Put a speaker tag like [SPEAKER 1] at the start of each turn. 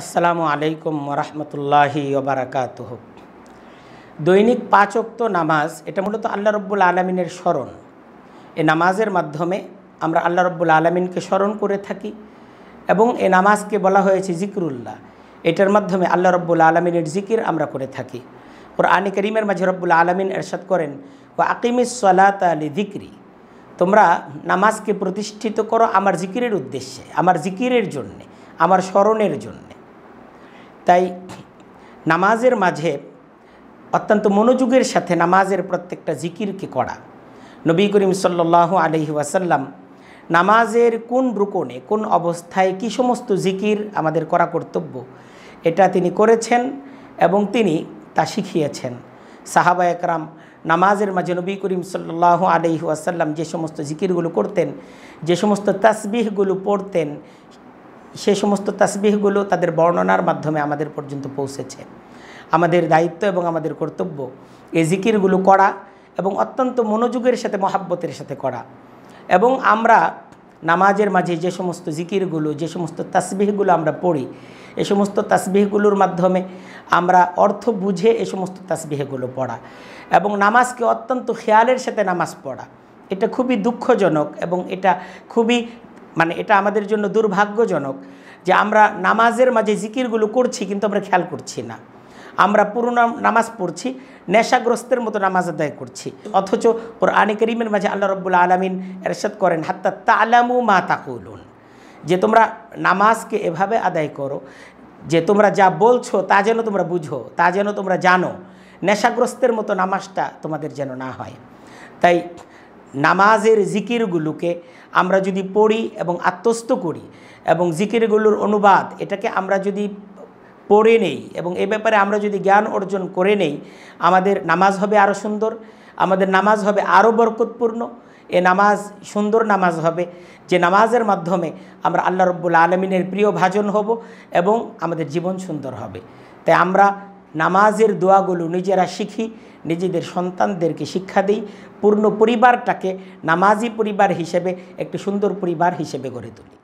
[SPEAKER 1] আসসালামু আলাইকুম রহমতুল্লাহি ওবরাকাত দৈনিক পাঁচ ওক্ত নামাজ এটা মূলত আল্লাহ রব্বুল আলমিনের স্মরণ এ নামাজের মাধ্যমে আমরা আল্লাহ রব্বুল আলমিনকে স্মরণ করে থাকি এবং এ নামাজকে বলা হয়েছে জিকরুল্লাহ এটার মাধ্যমে আল্লাহ রব্বুল আলমিনের জিকির আমরা করে থাকি ওর আনি করিমের মাঝে রব্বুল আলমিন এরশাদ করেন ও আকিমিস সলাত আলী জিকরি তোমরা নামাজকে প্রতিষ্ঠিত করো আমার জিকিরের উদ্দেশ্যে আমার জিকিরের জন্যে আমার স্মরণের জন্যে তাই নামাজের মাঝে অত্যন্ত মনোযোগের সাথে নামাজের প্রত্যেকটা জিকিরকে করা নবী করিম সাল্লাহ আলহি ওয়াসাল্লাম নামাজের কোন রুকনে কোন অবস্থায় কি সমস্ত জিকির আমাদের করা কর্তব্য এটা তিনি করেছেন এবং তিনি তা শিখিয়েছেন সাহাবা একরাম নামাজের মাঝে নবী করিম সাল্লাহ আলহি ওয়াসাল্লাম যে সমস্ত জিকিরগুলো করতেন যে সমস্ত তাসবিহগুলো পড়তেন সে সমস্ত তাসবিহগুলো তাদের বর্ণনার মাধ্যমে আমাদের পর্যন্ত পৌঁছেছে আমাদের দায়িত্ব এবং আমাদের কর্তব্য এই জিকিরগুলো করা এবং অত্যন্ত মনোযোগের সাথে মহাব্বতের সাথে করা এবং আমরা নামাজের মাঝে যে সমস্ত জিকিরগুলো যে সমস্ত তাসবিহগুলো আমরা পড়ি এ সমস্ত তাসবিহগুলোর মাধ্যমে আমরা অর্থ বুঝে এ সমস্ত তাসবিহগুলো পড়া এবং নামাজকে অত্যন্ত খেয়ালের সাথে নামাজ পড়া এটা খুবই দুঃখজনক এবং এটা খুবই মানে এটা আমাদের জন্য দুর্ভাগ্যজনক যে আমরা নামাজের মাঝে জিকিরগুলো করছি কিন্তু আমরা খেয়াল করছি না আমরা পুরোনো নামাজ পড়ছি নেশাগ্রস্তের মতো নামাজ আদায় করছি অথচ ওর করিমের মাঝে আল্লাহ রব্বুল্লা আলমিন এরশাদ করেন হাত্তা তালামু মা তাকুলুন যে তোমরা নামাজকে এভাবে আদায় করো যে তোমরা যা বলছো তা যেন তোমরা বুঝো তা যেন তোমরা জানো নেশাগ্রস্তের মতো নামাজটা তোমাদের যেন না হয় তাই নামাজের জিকিরগুলোকে আমরা যদি পড়ি এবং আত্মস্থ করি এবং জিকিরগুলোর অনুবাদ এটাকে আমরা যদি পড়ে নেই এবং এ ব্যাপারে আমরা যদি জ্ঞান অর্জন করে নেই আমাদের নামাজ হবে আরও সুন্দর আমাদের নামাজ হবে আরও বরকতপূর্ণ এ নামাজ সুন্দর নামাজ হবে যে নামাজের মাধ্যমে আমরা আল্লাহ রব্বুল আলমিনের প্রিয় ভাজন হব এবং আমাদের জীবন সুন্দর হবে তাই আমরা নামাজের দোয়াগুলো নিজেরা শিখি নিজেদের সন্তানদেরকে শিক্ষা দিই পূর্ণ পরিবারটাকে নামাজি পরিবার হিসেবে একটি সুন্দর পরিবার হিসেবে গড়ে তুলি